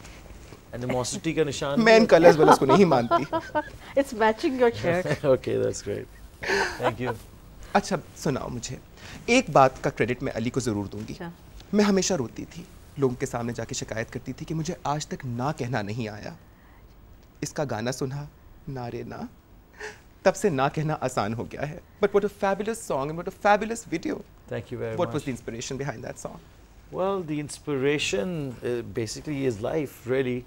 एनिमोसिटी का निशान मैं इन कलर्स वाले को नहीं मानती it's matching your shirt okay that's great thank you अच्छा सुनाओ मुझे एक बात का क्रेडिट मैं अली को ज़रूर दूंगी अच्छा। मैं हमेशा रोती थी लोगों के सामने जाके शिकायत करती थी कि मुझे आज तक ना कहना नहीं आया इसका गाना सुना ना रे ना तब से ना कहना आसान हो गया है but what a fabulous song and what a fabulous video thank you very much what was the inspiration behind that song well the inspiration basically is life really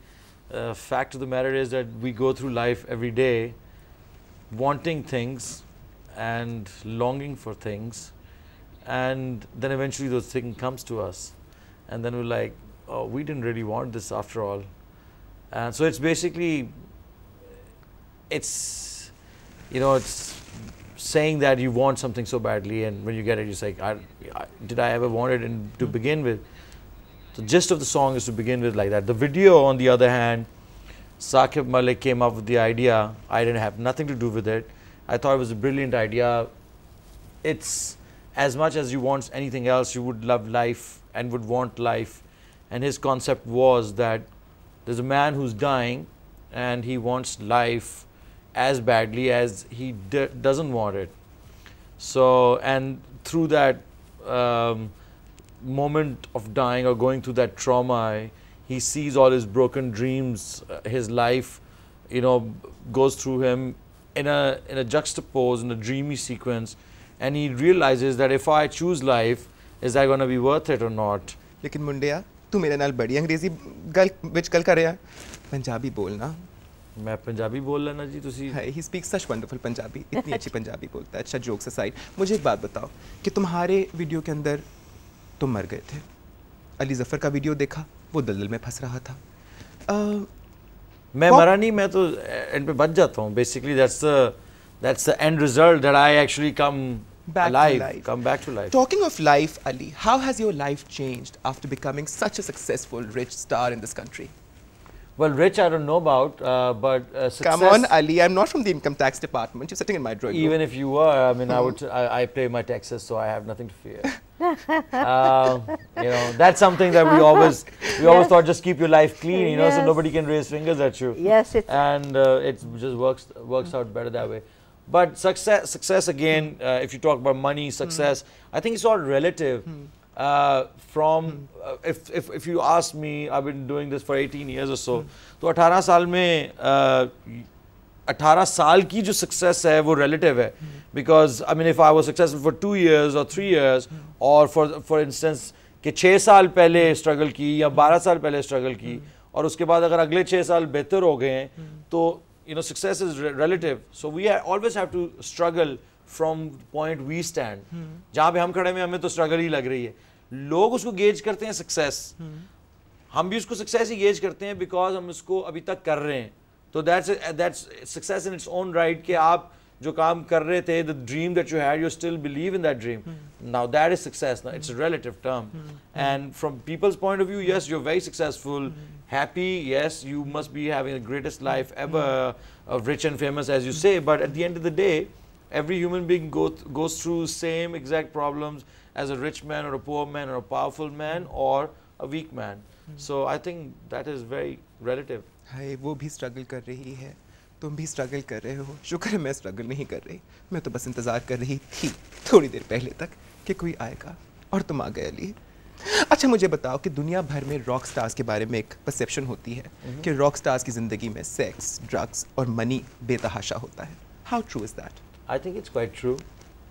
uh, fact of the matter is that we go through life every day wanting things and longing for things and then eventually those thing comes to us and then we're like oh we didn't really want this after all and so it's basically it's you know it's saying that you want something so badly and when you get it you're like I, I, did i ever want it in, to mm-hmm. begin with the gist of the song is to begin with like that. The video, on the other hand, Saqib Malik came up with the idea. I didn't have nothing to do with it. I thought it was a brilliant idea. It's as much as you want anything else, you would love life and would want life. And his concept was that there's a man who's dying and he wants life as badly as he doesn't want it. So, and through that, um, moment of dying or going through that trauma, he sees all his broken dreams, his life, you know, goes through him in a in a juxtapose in a dreamy sequence, and he realizes that if I choose life, is that going to be worth it or not? लेकिन मुंडिया तू मेरे नाल बड़ी अंग्रेजी गल विच गल कर रहा पंजाबी बोलना मैं पंजाबी बोल लेना जी तुसी he speaks such wonderful Punjabi इतनी अच्छी पंजाबी बोलता है अच्छा जोक्स असाइड मुझे एक बात बताओ कि तुम्हारे वीडियो के अंदर तो मर गए थे अली जफर का वीडियो देखा वो दलदल में फंस रहा था आ, मैं मरा नहीं मैं तो एंड पे बच जाता हूँ basically that's that's the end result that I actually come back alive, to life. Come back to life. Talking of life, Ali, how has your life changed after becoming such a successful, rich star in this country? Well, rich, I don't know about, uh, but uh, success. Come on, Ali, I'm not from the income tax department. You're sitting in my drawing room. Even if you were, I mean, mm -hmm. I would. I, I pay my taxes, so I have nothing to fear. Um, you know, that's something that we always we yes. always thought just keep your life clean, you know, yes. so nobody can raise fingers at you. Yes, it's and uh, it just works works out better that way. But success, success again, uh, if you talk about money, hmm. success, mm. I think it's all relative. Mm. Uh, from hmm. uh, if, if if you ask me, I've been doing this for 18 years or so. So hmm. 18 साल 18 साल की जो success है वो relative है because I mean if I वो successful for two years और three years और फॉर फॉर इंस्टेंस कि छः साल पहले स्ट्रगल की या बारह साल पहले स्ट्रगल की और उसके बाद अगर अगले छः साल बेहतर हो गए हैं तो you know success is relative so we always have to struggle from point we stand जहाँ पे हम खड़े हैं हमें तो स्ट्रगल ही लग रही है लोग उसको गेज करते हैं सक्सेस हम भी उसको सक्सेस ही गेज करते हैं बिकॉज हम उसको अभी तक कर रहे हैं So that's that's success in its own right कि आप जो काम कर रहे थे the dream that you had you still Now in that dream now that is success it's a relative term and from people's point of view yes happy yes you must be having the greatest hmm. life hmm. ever uh, rich and famous as you hmm. say but at the end of the day every human being go goes through same exact problems as a rich man or a poor man or a powerful man or a weak man so i think that is very relative हाय वो भी struggle कर रही है तुम भी struggle कर रहे हो शुक्र है मैं स्ट्रगल नहीं कर रही मैं तो बस इंतज़ार कर रही थी थोड़ी देर पहले तक कि कोई आएगा और तुम आ गए अली अच्छा मुझे बताओ कि दुनिया भर में रॉक स्टार्स के बारे में एक परसेप्शन होती है हम्म। कि रॉक स्टार्स की ज़िंदगी में सेक्स ड्रग्स और मनी बेतहाशा होता है how true is that I think it's quite true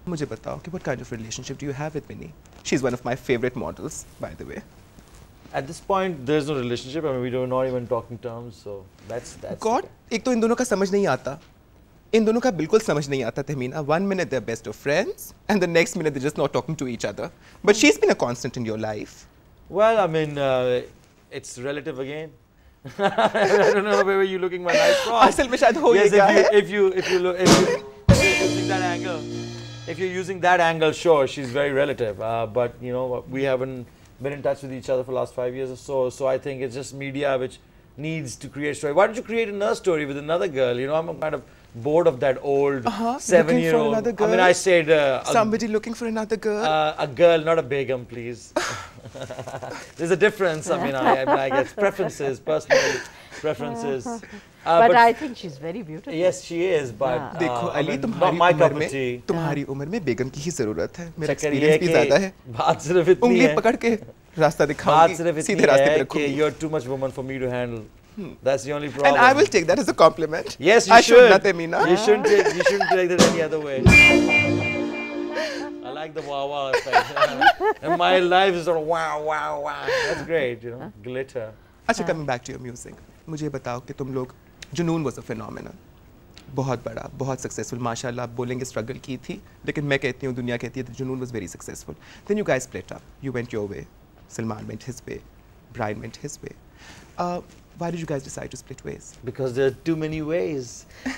मुझे बताओ कि what kind of relationship do you have with money she is one of my favourite models by the way At this point, there is no relationship. I mean, we are not even talking terms. So that's that's. God, एक तो इन दोनों का समझ नहीं आता. इन दोनों का बिल्कुल समझ नहीं One minute they're best of friends, and the next minute they're just not talking to each other. But she's been a constant in your life. Well, I mean, uh, it's relative again. I don't know where you are looking my life from. I में शायद yes, If you if you look if you using that angle, if you're using that angle, sure, she's very relative. Uh, but you know, we haven't been in touch with each other for last five years or so. So I think it's just media which needs to create story. Why don't you create another story with another girl? You know, I'm kind of bored of that old uh -huh, seven-year-old. I mean, I said uh, somebody a, looking for another girl. Uh, a girl, not a begum, please. There's a difference. I mean, I, I, mean, I guess preferences, personal preferences. but, but I think she's very beautiful. Yes, she is. But yeah. देखो अली तुम्हारी उम्र में तुम्हारी उम्र में बेगम की ही जरूरत है मेरा एक्सपीरियंस भी ज्यादा है बात सिर्फ इतनी उंगली पकड़ के रास्ता दिखाऊंगी सीधे रास्ते पे रखूंगी you are too much woman for me to handle That's the only problem. And I will take that as a compliment. Yes, you I should. should nothing, Mina. You shouldn't take, you shouldn't take that any other way. I like the wow wow effect. and my life is sort of wow wow wow. That's great, you know, glitter. अच्छा, coming back to your music. मुझे बताओ कि तुम लोग जुनून was a phenomena बहुत बड़ा बहुत सक्सेसफुल माशाल्लाह आप बोलेंगे स्ट्रगल की थी लेकिन मैं कहती हूँ दुनिया कहती है Junoon was very successful then you guys split up you went your way Salman went his way Brian went his way. Uh, why did you guys decide to split ways? Because there are too many ways.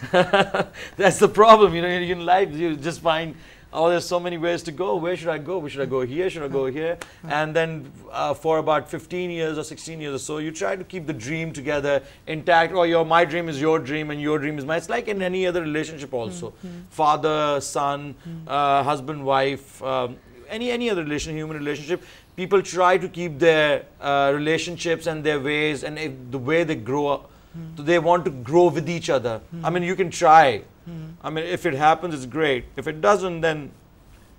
That's the problem, you know, in life you just find oh, there's so many ways to go. Where should I go? Where should I go here? Should I go here? And then uh, for about 15 years or 16 years or so, you try to keep the dream together intact. Or oh, your my dream is your dream and your dream is mine. It's like in any other relationship also, mm -hmm. father, son, mm-hmm. uh, husband, wife. Um, any any other relation, human relationship, people try to keep their uh, relationships and their ways and if, the way they grow up. Mm. So they want to grow with each other. Mm. I mm-hmm. mean, you can try. Mm. I mean, if it happens, it's great. If it doesn't, then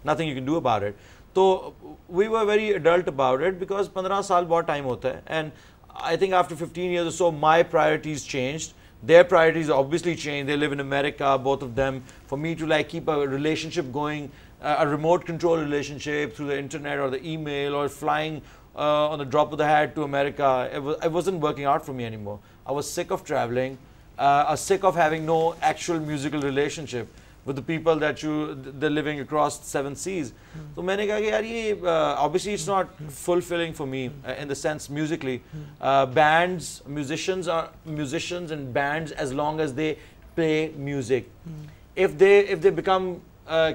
nothing you can do about it. So we were very adult about it because 15 years is time hota And I think after 15 years or so, my priorities changed. Their priorities obviously changed. They live in America, both of them. For me to like keep a relationship going, uh, a remote control relationship through the internet or the email or flying uh, on the drop of the hat to America, it, it wasn't working out for me anymore. I was sick of traveling uh, are sick of having no actual musical relationship with the people that you they're living across seven seas. Hmm. So I said, कि uh, obviously it's not hmm. fulfilling for me hmm. uh, in the sense musically. Uh, bands, musicians are musicians and bands as long as they play music. If they if they become uh,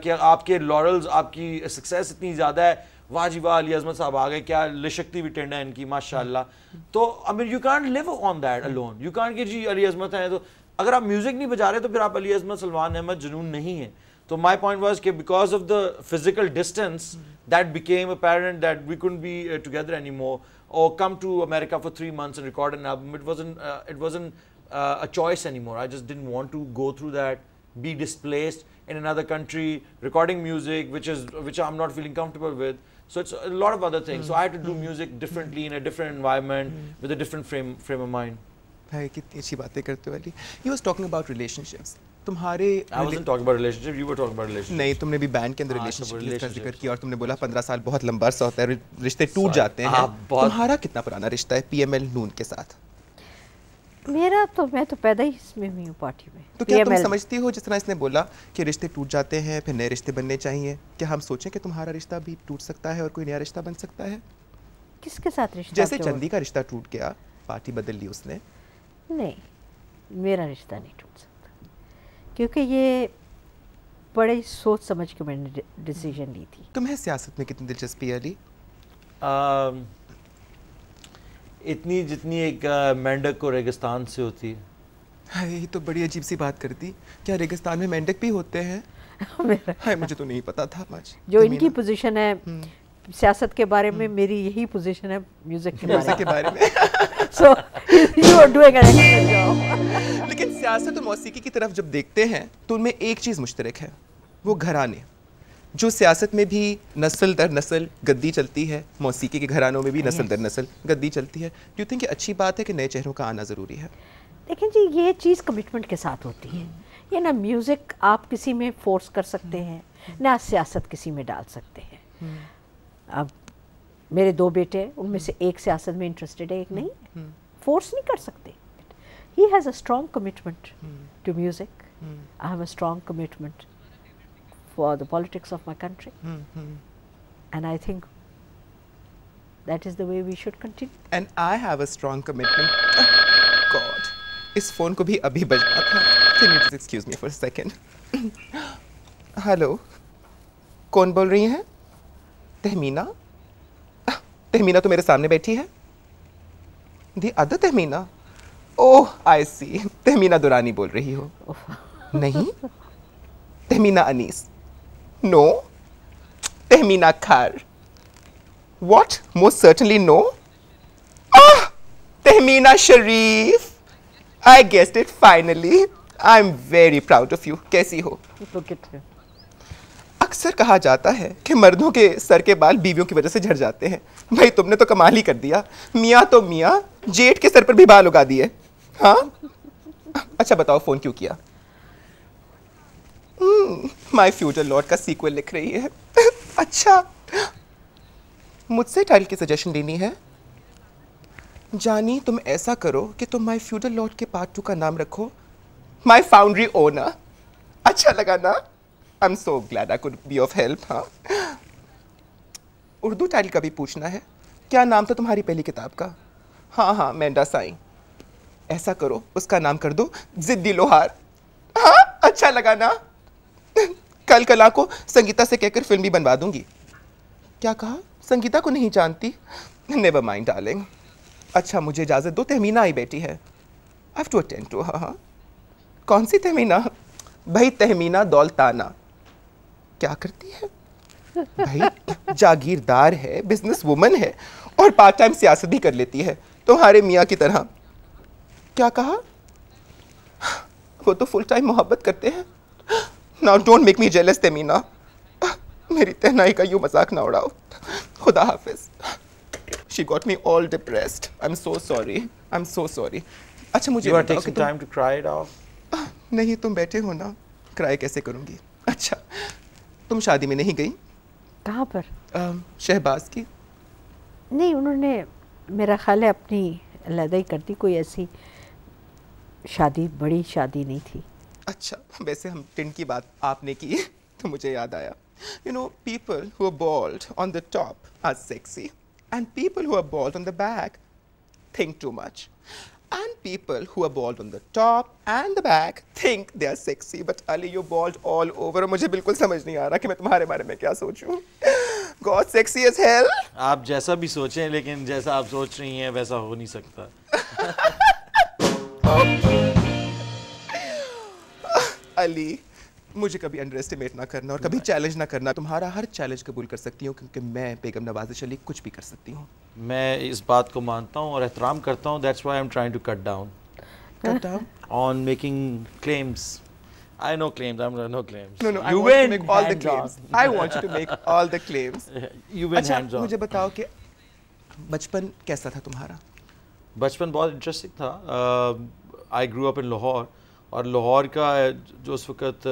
laurels आपकी success इतनी ज़्यादा है वाजी वाह अली अजमत साहब आ गए क्या लशक्ति भी tend है इनकी माशाल्लाह तो I mean you can't live on that alone you can't कि जी अली अजमत है तो अगर आप म्यूजिक नहीं बजा रहे तो फिर आप अली अजमत सलमान अहमद जुनून नहीं है तो माय पॉइंट वाज के because of the physical distance that became apparent that we could be together any more और come to America for three months and record and it was it was a choice any more I just didn't want to go through that be displaced in another country recording music which is which I am not feeling comfortable with So it's a lot of other things. Mm. So I had to do mm. music differently in a different environment mm. with a different frame frame of mind. भाई कितनी अच्छी बातें करते हो Ali you was talking about relationships तुम्हारे relationship you talking about relationship नहीं तुमने भी बैंड के अंदर रिलेशनशिप हाँ, का जिक्र किया और तुमने बोला पंद्रह साल बहुत लंबा सा होता है रिश्ते टूट जाते हैं तुम्हारा कितना पुराना रिश्ता है पीएमएल नून के साथ मेरा तो मैं तो पैदा ही इसमें हुई हूँ पार्टी में तो क्या तुम समझती हो जिस तरह इसने बोला कि रिश्ते टूट जाते हैं फिर नए रिश्ते बनने चाहिए क्या हम सोचें कि तुम्हारा रिश्ता भी टूट सकता है और कोई नया रिश्ता बन सकता है किसके साथ रिश्ता जैसे चंदी का रिश्ता टूट गया पार्टी बदल ली उसने नहीं मेरा रिश्ता नहीं टूट सकता क्योंकि ये बड़े सोच समझ के मैंने डिसीजन ली थी तुम्हें सियासत में कितनी दिलचस्पी अली um, इतनी जितनी एक मेंढक को रेगिस्तान से होती है हाँ, यही तो बड़ी अजीब सी बात करती क्या रेगिस्तान में मेंढक भी होते हैं हाय मुझे तो नहीं पता था जो इनकी पोजीशन है हम्म। सियासत के बारे में हम्म। मेरी यही पोजीशन है म्यूजिक के, के बारे में सो यू आर डूइंग लेकिन सियासत और मौसीकी की तरफ जब देखते हैं तो उनमें एक चीज़ मुश्तरक है वो घराने जो सियासत में भी नस्ल दर नस्ल गद्दी चलती है मौसीकी के घरानों में भी नस्ल दर नस्ल गद्दी चलती है यू थिंक ये अच्छी बात है कि नए चेहरों का आना ज़रूरी है देखिए जी ये चीज़ कमिटमेंट के साथ होती है ये ना म्यूज़िक आप किसी में फोर्स कर सकते हैं hmm. ना सियासत किसी में डाल सकते हैं hmm. अब मेरे दो बेटे हैं उनमें hmm. से एक सियासत में इंटरेस्टेड है एक नहीं फोर्स नहीं कर सकते he has a strong commitment to music I have a strong commitment for the politics of my country. Mm -hmm. And I think that is the way we should continue. And I have a strong commitment. Oh, God, is phone ko bhi abhi bajta tha Can you just excuse me for a second? hello kon bol rahi हैं tehmina tehmina to mere samne baithi hai the other tehmina oh i see tehmina durani bol rahi ho nahi tehmina anis No. Tehminakar. What? Most certainly no. Ah! Tehmina Sharif. I guessed it finally. I'm very proud of you. कैसी हो? अक्सर कहा जाता है कि मर्दों के sir के बाल बीवियों की वजह से झड़ जाते हैं भाई तुमने तो कमाल ही कर दिया मियाँ तो मियाँ जेठ के सर पर भी बाल उगा दिए हाँ अच्छा बताओ फ़ोन क्यों किया माय फ्यूचर लॉर्ड का सीक्वल लिख रही है अच्छा मुझसे टाइटल की सजेशन लेनी है जानी तुम ऐसा करो कि तुम माय फ्यूचर लॉर्ड के पार्ट टू का नाम रखो माय फाउंड्री ओनर अच्छा लगा ना I am so glad I could be of help हाँ उर्दू टाइटल का भी पूछना है क्या नाम था तुम्हारी पहली किताब का हाँ हाँ मेंडा साई ऐसा करो उसका नाम कर दो जिद्दी लोहार हाँ अच्छा लगा ना कल कला को संगीता से कहकर फिल्म भी बनवा दूंगी क्या कहा संगीता को नहीं जानती नेवर माइंड डार्लिंग अच्छा मुझे इजाज़त दो तहमीना आई बेटी है आई टू अटेंड टू हाँ कौन सी तहमीना भाई तहमीना दौलताना क्या करती है भाई जागीरदार है बिजनेस वुमन है और पार्ट टाइम सियासत भी कर लेती है तुम्हारे मियाँ की तरह क्या कहा वो तो फुल टाइम मोहब्बत करते हैं now don't make me jealous Tehmina मेरी तहनाई का यूँ मजाक ना उड़ाओ खुदा हाफिज she got me all depressed I am so sorry I am so sorry अच्छा मुझे are taking time to cry it off नहीं तुम बैठे हो ना क्राई कैसे करूँगी अच्छा तुम शादी में नहीं गई कहाँ पर शहबाज की नहीं उन्होंने मेरा ख्याल है अपनी लदाई कर दी कोई ऐसी शादी बड़ी शादी नहीं थी अच्छा वैसे हम टिन की बात आपने की तो मुझे याद आया you know people who are bald on the top are sexy and people who are bald on the back think too much and people who are bald on the top and the back think they are sexy but Ali you bald all over मुझे बिल्कुल समझ नहीं आ रहा कि मैं तुम्हारे बारे में क्या सोचूं God sexy as hell आप जैसा भी सोचें लेकिन जैसा आप सोच रही हैं वैसा हो नहीं सकता अली मुझे कभी अंडर एस्टिमेट ना करना और कभी चैलेंज ना करना तुम्हारा हर चैलेंज कबूल कर सकती हूँ क्योंकि मैं बेगम नवाजिश अली कुछ भी कर सकती हूँ मैं इस बात को मानता हूँ और एहतराम करता हूँ that's why I am trying to cut down cut down on making claims I know claims. I'm no claims. No, no. You I want win. to make all hands the claims. I want you to make all the claims. You win. अच्छा, hands मुझे बताओ कि बचपन कैसा था तुम्हारा बचपन बहुत इंटरेस्टिंग था आई ग्रू अप इन लाहौर और लाहौर का जो उस वक्त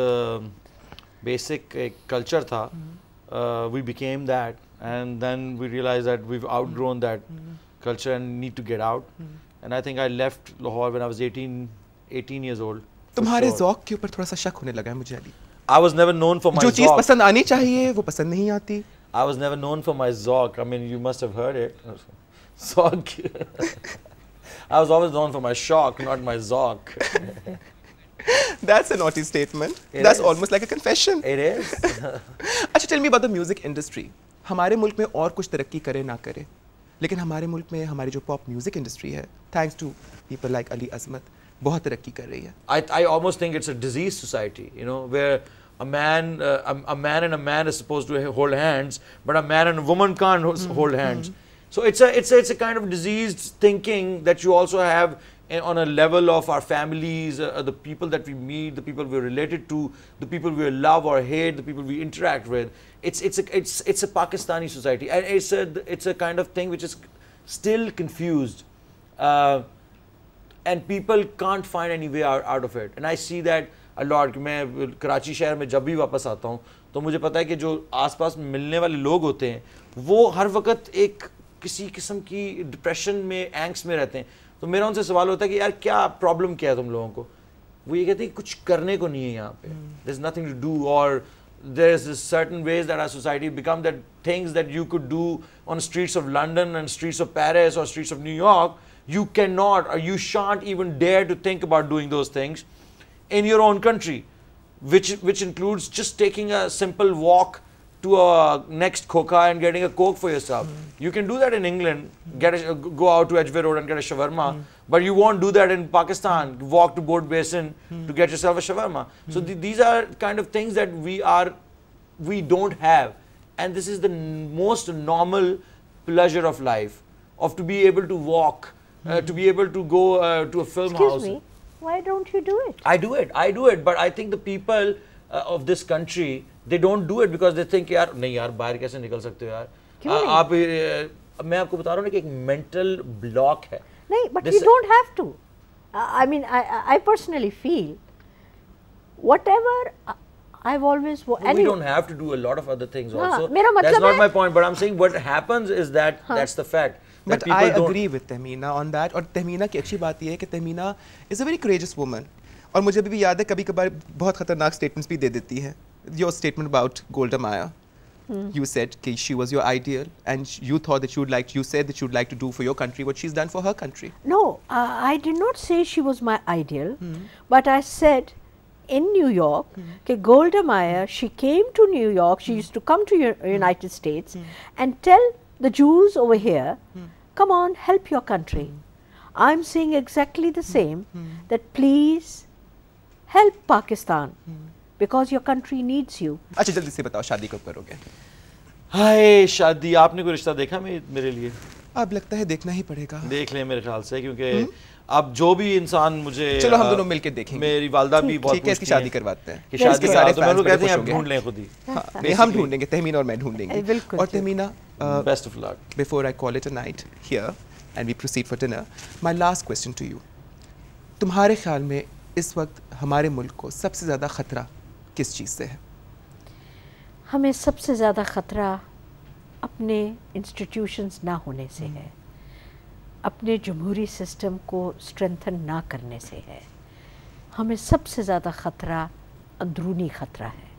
बेसिक एक कल्चर था we became that and then we realize that we out grown that culture and need to get out and I think I left Lahore when I was 18 18 years old तुम्हारे जौक के ऊपर थोड़ा सा शक होने लगा है मुझे Ali I was never known for my जो चीज पसंद आनी चाहिए वो पसंद नहीं आती I was never known for my जौक I mean you must have heard it जौक I was always known for my shock, not my zok. That's a naughty statement. It That's is. almost like a confession. It Actually, tell me about the music industry. हमारे मुल्क में और कुछ तरक्की करे ना करे लेकिन हमारे मुल्क में हमारी जो पॉप म्यूजिक इंडस्ट्री है thanks to people like Ali Azmat बहुत तरक्की कर रही है I I almost think it's a disease society you know where a man uh, a, man and a man is supposed to hold hands but a man and a woman can't mm-hmm. hold hands mm-hmm. so it's a, it's a kind of diseased thinking that you also have on a level of our families, uh, the people that we meet, the people we're related to, the people we love or hate, the people we interact with. It's it's a it's it's a Pakistani society, and it's a it's a kind of thing which is still confused, uh, and people can't find any way out, out of it. And I see that a lot. कि मैं Karachi शहर में जब भी वापस आता हूँ तो मुझे पता है कि जो आसपास मिलने वाले लोग होते हैं वो हर वक्त एक किसी किस्म की डिप्रेशन में एंग्स में रहते हैं तो मेरा उनसे सवाल होता है कि यार क्या प्रॉब्लम क्या है तुम लोगों को वो ये कहते हैं कुछ करने को नहीं है यहाँ पे there is nothing to do और there is certain ways that are society become that things that you could do on streets of London and streets of Paris और streets of New York you can not और you shan't even dare to think about doing those things in your own country which which includes just taking a simple walk to a next coca and getting a coke for yourself. Mm. You can do that in England, get a, go out to Edgware Road and get a shawarma, mm. but you won't do that in Pakistan. Walk to Board Basin mm. to get yourself a shawarma. So hmm. th these are kind of things that we are, we don't have, and this is the most normal pleasure of life, of to be able to walk, uh, hmm. to be able to go uh, to a film Excuse house. Me, why don't you do it? I do it. I do it, but I think the people uh, of this country they don't do it because they think यार नहीं यार बाहर कैसे निकल सकते हो यार आ, आप मैं आपको बता रहा हूँ कि एक मेंटल ब्लॉक है नहीं but you don't have to I mean I personally feel whatever I've always no, we don't have to do a lot of other things हाँ, also. मेरा मतलब that's not my point, but I'm saying what happens is that हाँ. that's the fact. But I agree with Tahmina on that. और तहमीना की अच्छी बात यह है कि Tahmina is a very courageous woman. और मुझे अभी भी याद है कभी कभार बहुत खतरनाक स्टेटमेंट्स भी दे देती है your statement about Golda Meir. Mm. You said okay, she was your ideal, and you thought that you would like. You said that you would like to do for your country what she's done for her country. No, uh, I did not say she was my ideal, mm. but I said in New York, mm. Golda Meir. She came to New York. She hmm. used to come to U hmm. United States hmm. and tell the Jews over here, "Come on, help your country." I'm saying exactly the same. That please help Pakistan. Because your country needs you अच्छा जल्दी से बताओ शादी कब करोगे हाय शादी आपने कोई रिश्ता देखा मेरे लिए अब लगता है देखना ही पड़ेगा देख ले मेरे ख्याल से क्योंकि अब हम्म? जो भी इंसान मुझे चलो हम दोनों मिलके देखेंगे मेरी वालदा भी बहुत ठीक है इसकी शादी करवाते हैं कि शादी सारे तो लोग कहते हैं ढूंढ लें खुद ही हां हाँ, हम ढूंढेंगे तहमीना और मैं ढूंढेंगे और Tehmina best of luck before I call it a night here and we proceed for dinner my last question to you तुम्हारे ख्याल में इस वक्त हमारे मुल्क को सबसे ज़्यादा खतरा किस चीज़ से है हमें सबसे ज़्यादा ख़तरा अपने इंस्टीट्यूशंस ना होने से हम्म। है अपने जमहूरी सिस्टम को स्ट्रेंथन ना करने से है हमें सबसे ज़्यादा ख़तरा अंदरूनी ख़तरा है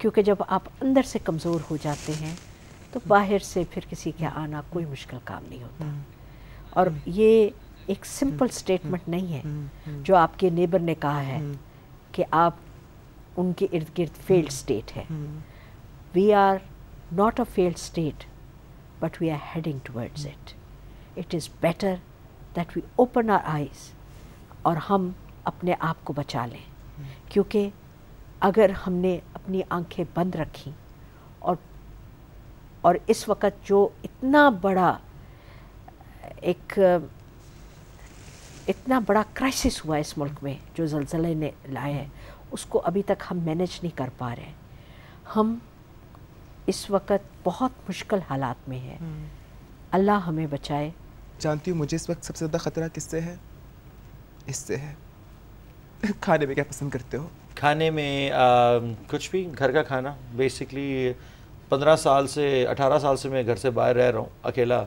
क्योंकि जब आप अंदर से कमज़ोर हो जाते हैं तो हम्म। बाहर से फिर किसी के हम्म। आना कोई मुश्किल काम नहीं होता और ये एक सिंपल स्टेटमेंट नहीं है जो आपके नेबर ने कहा है कि आप उनके इर्द गिर्द फेल्ड स्टेट है we are not a failed state but we are heading towards it it is better that we open our eyes और हम अपने आप को बचा लें hmm. क्योंकि अगर हमने अपनी आंखें बंद रखी और और इस वक्त जो इतना बड़ा एक इतना बड़ा क्राइसिस हुआ इस मुल्क में जो जलजले ने लाए हैं उसको अभी तक हम मैनेज नहीं कर पा रहे हम इस वक्त बहुत मुश्किल हालात में हैं हम्म। अल्लाह हमें बचाए जानती हूँ मुझे इस वक्त सबसे ज़्यादा ख़तरा किससे है इससे है खाने में क्या पसंद करते हो खाने में आ, कुछ भी घर का खाना बेसिकली पंद्रह साल से अठारह साल से मैं घर से बाहर रह रहा हूँ अकेला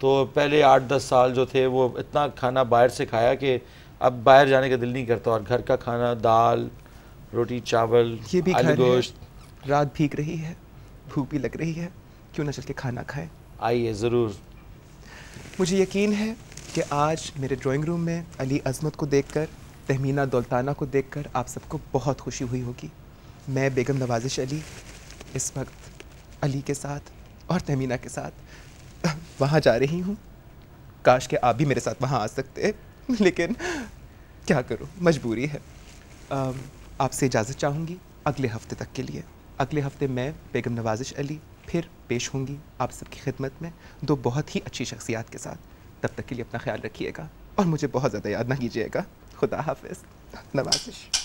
तो पहले आठ दस साल जो थे वो इतना खाना बाहर से खाया कि अब बाहर जाने का दिल नहीं करता और घर का खाना दाल रोटी चावल ये भी आलू गोश्त रात भीग रही है भूख भी लग रही है क्यों ना चल के खाना खाए आइए ज़रूर मुझे यकीन है कि आज मेरे ड्राइंग रूम में अली अजमत को देखकर तहमीना दौलताना को देखकर आप सबको बहुत खुशी हुई होगी मैं बेगम नवाजिश अली इस वक्त अली के साथ और तहमीना के साथ वहाँ जा रही हूँ काश के आप भी मेरे साथ वहाँ आ सकते लेकिन क्या करूँ मजबूरी है आ, आपसे इजाज़त चाहूँगी अगले हफ्ते तक के लिए अगले हफ्ते मैं बेगम नवाजिश अली फिर पेश होंगी आप सबकी खिदमत में दो बहुत ही अच्छी शख्सियात के साथ तब तक के लिए अपना ख्याल रखिएगा और मुझे बहुत ज़्यादा याद ना कीजिएगा खुदा हाफिज नवाजिश